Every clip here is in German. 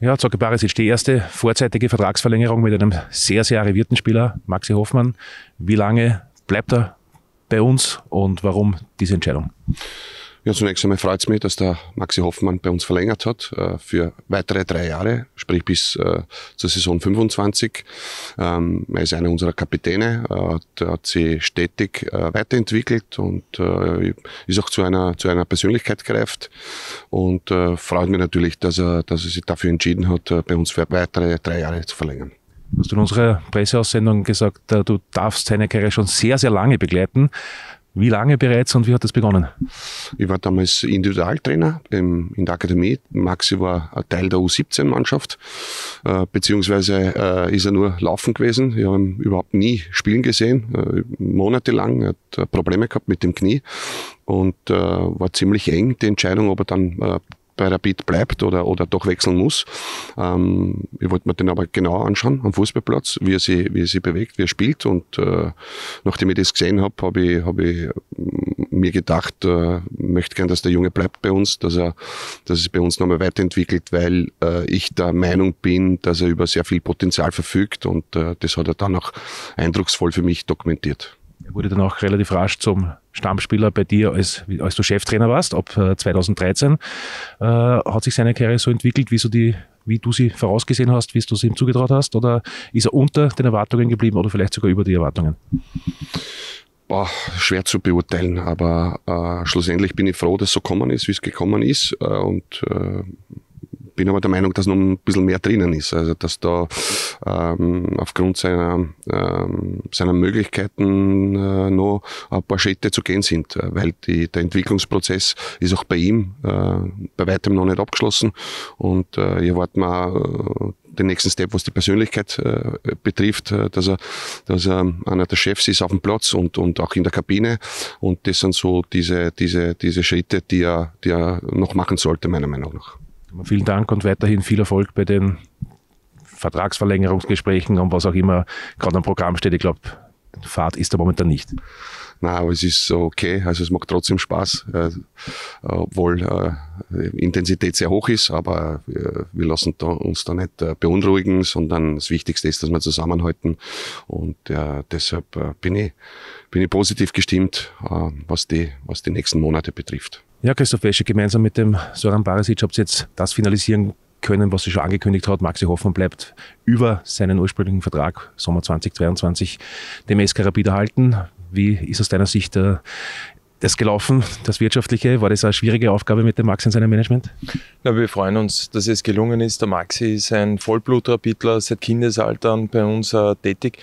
Ja, Zuckerbar ist die erste vorzeitige Vertragsverlängerung mit einem sehr, sehr arrivierten Spieler, Maxi Hoffmann. Wie lange bleibt er bei uns und warum diese Entscheidung? Ja, zunächst einmal freut es mich, dass der Maxi Hoffmann bei uns verlängert hat äh, für weitere drei Jahre, sprich bis äh, zur Saison 25. Ähm, er ist einer unserer Kapitäne, äh, der hat sich stetig äh, weiterentwickelt und äh, ist auch zu einer, zu einer Persönlichkeit gereift. Und äh, freut mich natürlich, dass er, dass er sich dafür entschieden hat, bei uns für weitere drei Jahre zu verlängern. Du hast in unserer Presseaussendung gesagt, du darfst seine Karriere schon sehr, sehr lange begleiten. Wie lange bereits und wie hat das begonnen? Ich war damals Individualtrainer in der Akademie. Maxi war ein Teil der U17-Mannschaft, äh, beziehungsweise äh, ist er nur laufen gewesen. Ich habe ihn überhaupt nie spielen gesehen, äh, monatelang. Er hat Probleme gehabt mit dem Knie und war ziemlich eng die Entscheidung, ob er dann bei der Beat bleibt oder, oder doch wechseln muss. Ähm, ich wollte mir den aber genau anschauen am Fußballplatz, wie er sie, wie er sie bewegt, wie er spielt. Und äh, nachdem ich das gesehen habe, habe ich, hab ich äh, mir gedacht, äh, möchte gern, dass der Junge bleibt bei uns, dass er, dass er sich bei uns nochmal weiterentwickelt, weil äh, ich der Meinung bin, dass er über sehr viel Potenzial verfügt und äh, das hat er dann auch eindrucksvoll für mich dokumentiert wurde dann auch relativ rasch zum Stammspieler bei dir, als, als du Cheftrainer warst, ab 2013. Äh, äh, hat sich seine Karriere so entwickelt, wie, so die, wie du sie vorausgesehen hast, wie du sie ihm zugetraut hast? Oder ist er unter den Erwartungen geblieben oder vielleicht sogar über die Erwartungen? Boah, schwer zu beurteilen, aber äh, schlussendlich bin ich froh, dass es so gekommen ist, wie es gekommen ist. Äh, und äh, bin aber der Meinung, dass noch ein bisschen mehr drinnen ist. Also dass da ähm, aufgrund seiner, ähm, seiner Möglichkeiten äh, noch ein paar Schritte zu gehen sind, weil die, der Entwicklungsprozess ist auch bei ihm äh, bei weitem noch nicht abgeschlossen und äh, hier warten wir äh, den nächsten Step, was die Persönlichkeit äh, betrifft, äh, dass er, dass er äh, einer der Chefs ist auf dem Platz und, und auch in der Kabine. Und das sind so diese, diese, diese Schritte, die er, die er noch machen sollte, meiner Meinung nach. Vielen Dank und weiterhin viel Erfolg bei den Vertragsverlängerungsgesprächen und was auch immer gerade am Programm steht. Ich glaube, Fahrt ist da momentan nicht. Na, aber es ist okay. Also es macht trotzdem Spaß, äh, obwohl äh, Intensität sehr hoch ist, aber äh, wir lassen da, uns da nicht äh, beunruhigen, sondern das Wichtigste ist, dass wir zusammenhalten. Und äh, deshalb äh, bin, ich, bin ich positiv gestimmt, äh, was, die, was die nächsten Monate betrifft. Ja, Christoph Esche, gemeinsam mit dem Soran Barisic habt ihr jetzt das finalisieren können, was sie schon angekündigt hat. Maxi Hoffmann bleibt über seinen ursprünglichen Vertrag Sommer 2022 dem SK Rapid erhalten. Wie ist aus deiner Sicht der das gelaufen, das Wirtschaftliche? War das eine schwierige Aufgabe mit dem Maxi und seinem Management? Na, wir freuen uns, dass es gelungen ist. Der Maxi ist ein Vollblutrapidler, seit Kindesaltern bei uns äh, tätig,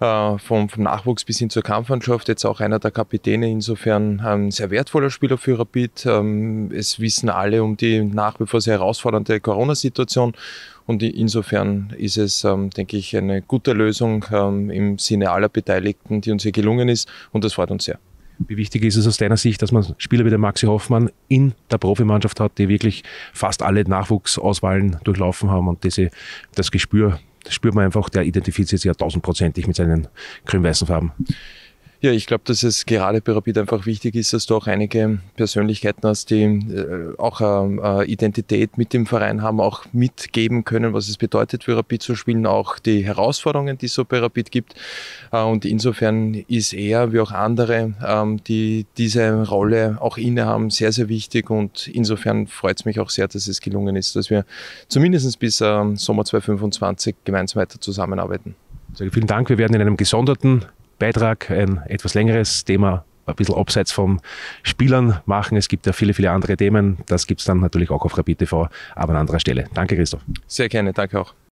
äh, vom, vom, Nachwuchs bis hin zur Kampfmannschaft, jetzt auch einer der Kapitäne, insofern ein sehr wertvoller Spieler für Rapid. Ähm, es wissen alle um die nach wie vor sehr herausfordernde Corona-Situation und insofern ist es, ähm, denke ich, eine gute Lösung ähm, im Sinne aller Beteiligten, die uns hier gelungen ist und das freut uns sehr. Wie wichtig ist es aus deiner Sicht, dass man Spieler wie der Maxi Hoffmann in der Profimannschaft hat, die wirklich fast alle Nachwuchsauswahlen durchlaufen haben und diese, das Gespür, das spürt man einfach, der identifiziert sich ja tausendprozentig mit seinen grün-weißen Farben. Ja, ich glaube, dass es gerade bei Rapid einfach wichtig ist, dass du auch einige Persönlichkeiten hast, die äh, auch ähm, äh, Identität mit dem Verein haben, auch mitgeben können, was es bedeutet für Rapid zu spielen, auch die Herausforderungen, die es so bei Rapid gibt. Äh, und insofern ist er, wie auch andere, ähm, die diese Rolle auch innehaben, sehr, sehr wichtig. Und insofern freut es mich auch sehr, dass es gelungen ist, dass wir zumindest bis ähm, Sommer 2025 gemeinsam weiter zusammenarbeiten. Vielen Dank. Wir werden in einem gesonderten Beitrag, ein etwas längeres Thema, ein bisschen abseits vom Spielern machen. Es gibt ja viele, viele andere Themen. Das gibt es dann natürlich auch auf Rapid TV, aber an anderer Stelle. Danke, Christoph. Sehr gerne, danke auch.